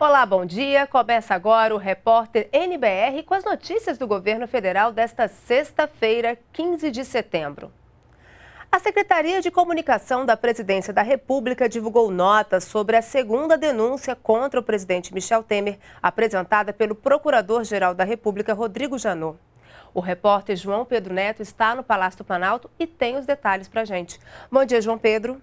Olá, bom dia. Começa agora o repórter NBR com as notícias do governo federal desta sexta-feira, 15 de setembro. A Secretaria de Comunicação da Presidência da República divulgou nota sobre a segunda denúncia contra o presidente Michel Temer, apresentada pelo Procurador-Geral da República, Rodrigo Janot. O repórter João Pedro Neto está no Palácio do Planalto e tem os detalhes para a gente. Bom dia, João Pedro.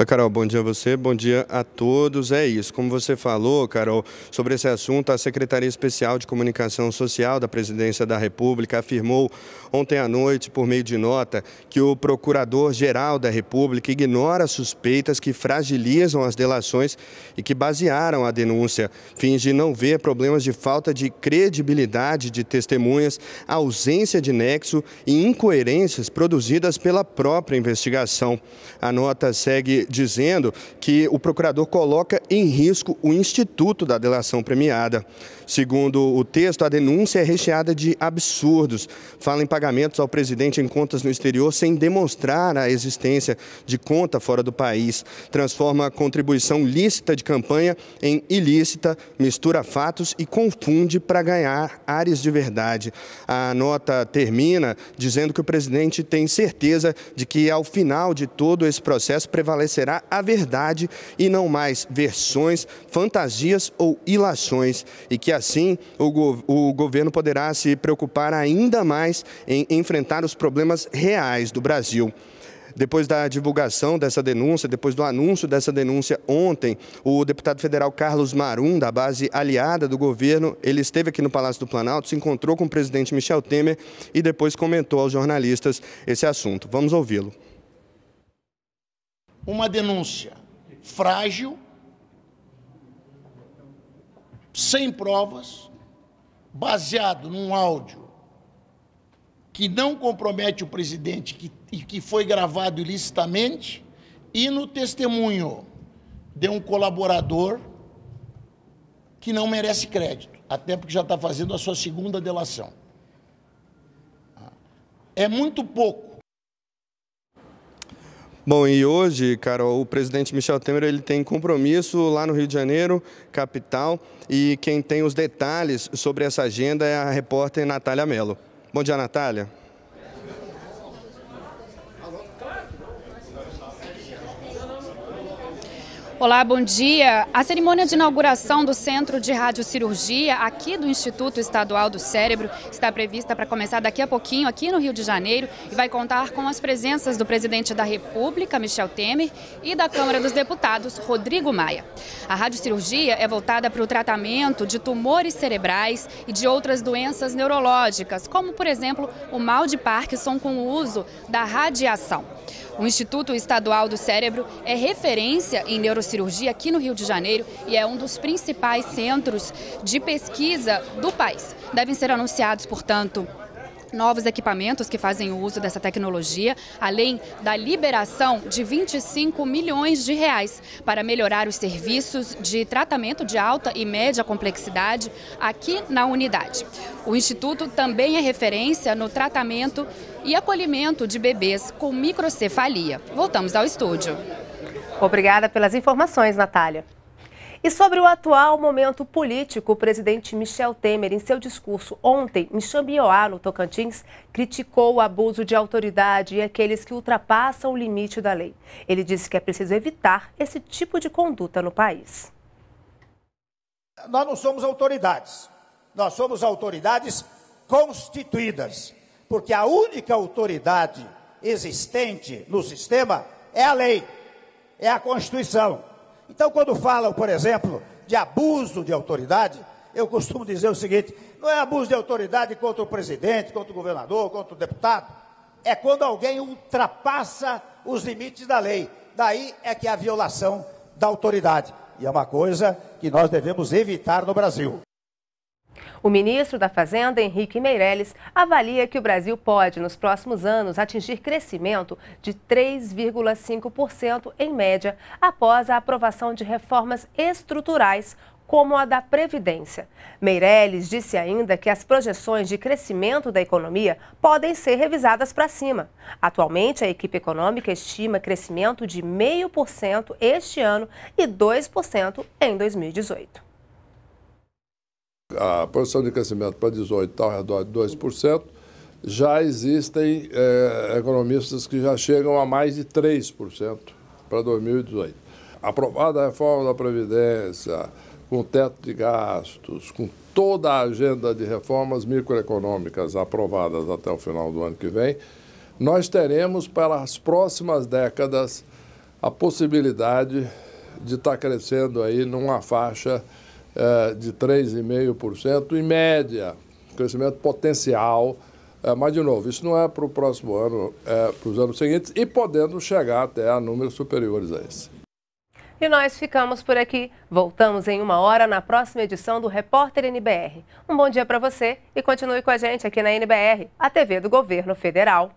Oi, Carol, bom dia a você, bom dia a todos. É isso, como você falou, Carol, sobre esse assunto, a Secretaria Especial de Comunicação Social da Presidência da República afirmou ontem à noite, por meio de nota, que o Procurador-Geral da República ignora suspeitas que fragilizam as delações e que basearam a denúncia, finge não ver problemas de falta de credibilidade de testemunhas, ausência de nexo e incoerências produzidas pela própria investigação. A nota segue dizendo que o procurador coloca em risco o instituto da delação premiada. Segundo o texto, a denúncia é recheada de absurdos. Fala em pagamentos ao presidente em contas no exterior sem demonstrar a existência de conta fora do país. Transforma a contribuição lícita de campanha em ilícita, mistura fatos e confunde para ganhar áreas de verdade. A nota termina dizendo que o presidente tem certeza de que ao final de todo esse processo prevalece prevalecerá a verdade e não mais versões, fantasias ou ilações, e que assim o, go o governo poderá se preocupar ainda mais em enfrentar os problemas reais do Brasil. Depois da divulgação dessa denúncia, depois do anúncio dessa denúncia ontem, o deputado federal Carlos Marum, da base aliada do governo, ele esteve aqui no Palácio do Planalto, se encontrou com o presidente Michel Temer e depois comentou aos jornalistas esse assunto. Vamos ouvi-lo uma denúncia frágil, sem provas, baseado num áudio que não compromete o presidente e que foi gravado ilicitamente, e no testemunho de um colaborador que não merece crédito, até porque já está fazendo a sua segunda delação. É muito pouco Bom, e hoje, Carol, o presidente Michel Temer ele tem compromisso lá no Rio de Janeiro, capital, e quem tem os detalhes sobre essa agenda é a repórter Natália Mello. Bom dia, Natália. Olá, bom dia. A cerimônia de inauguração do Centro de Radiocirurgia aqui do Instituto Estadual do Cérebro está prevista para começar daqui a pouquinho aqui no Rio de Janeiro e vai contar com as presenças do presidente da República, Michel Temer, e da Câmara dos Deputados, Rodrigo Maia. A radiocirurgia é voltada para o tratamento de tumores cerebrais e de outras doenças neurológicas, como por exemplo o mal de Parkinson com o uso da radiação. O Instituto Estadual do Cérebro é referência em neurocirurgia aqui no Rio de Janeiro e é um dos principais centros de pesquisa do país. Devem ser anunciados, portanto, novos equipamentos que fazem uso dessa tecnologia, além da liberação de 25 milhões de reais para melhorar os serviços de tratamento de alta e média complexidade aqui na unidade. O Instituto também é referência no tratamento e acolhimento de bebês com microcefalia. Voltamos ao estúdio. Obrigada pelas informações, Natália. E sobre o atual momento político, o presidente Michel Temer, em seu discurso ontem em Xambioá, no Tocantins, criticou o abuso de autoridade e aqueles que ultrapassam o limite da lei. Ele disse que é preciso evitar esse tipo de conduta no país. Nós não somos autoridades, nós somos autoridades constituídas, porque a única autoridade existente no sistema é a lei, é a Constituição. Então, quando falam, por exemplo, de abuso de autoridade, eu costumo dizer o seguinte: não é abuso de autoridade contra o presidente, contra o governador, contra o deputado. É quando alguém ultrapassa os limites da lei. Daí é que é a violação da autoridade. E é uma coisa que nós devemos evitar no Brasil. O ministro da Fazenda, Henrique Meirelles, avalia que o Brasil pode, nos próximos anos, atingir crescimento de 3,5% em média após a aprovação de reformas estruturais como a da Previdência. Meirelles disse ainda que as projeções de crescimento da economia podem ser revisadas para cima. Atualmente, a equipe econômica estima crescimento de 0,5% este ano e 2% em 2018 a projeção de crescimento para 18 está ao redor de 2%, já existem é, economistas que já chegam a mais de 3% para 2018. Aprovada a reforma da Previdência, com teto de gastos, com toda a agenda de reformas microeconômicas aprovadas até o final do ano que vem, nós teremos para as próximas décadas a possibilidade de estar tá crescendo aí numa faixa uh, de 3,5% em média, crescimento potencial. É, mas, de novo, isso não é para o próximo ano, é para os anos seguintes e podendo chegar até a números superiores a esse. E nós ficamos por aqui. Voltamos em uma hora na próxima edição do Repórter NBR. Um bom dia para você e continue com a gente aqui na NBR, a TV do Governo Federal.